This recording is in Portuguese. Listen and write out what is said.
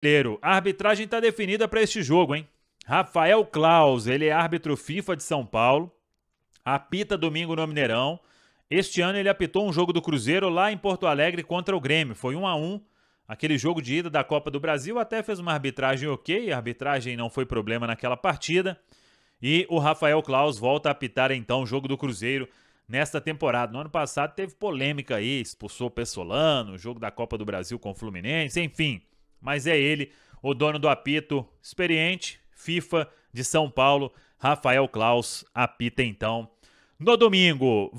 brasileiro. A arbitragem está definida para este jogo, hein? Rafael Claus, ele é árbitro FIFA de São Paulo, apita domingo no Mineirão. Este ano ele apitou um jogo do Cruzeiro lá em Porto Alegre contra o Grêmio. Foi 1 a 1 aquele jogo de ida da Copa do Brasil. Até fez uma arbitragem ok, a arbitragem não foi problema naquela partida. E o Rafael Claus volta a apitar então o jogo do Cruzeiro nesta temporada. No ano passado teve polêmica aí, expulsou o Pessolano, jogo da Copa do Brasil com o Fluminense, enfim. Mas é ele, o dono do apito, experiente, FIFA de São Paulo, Rafael Klaus, apita então. No domingo,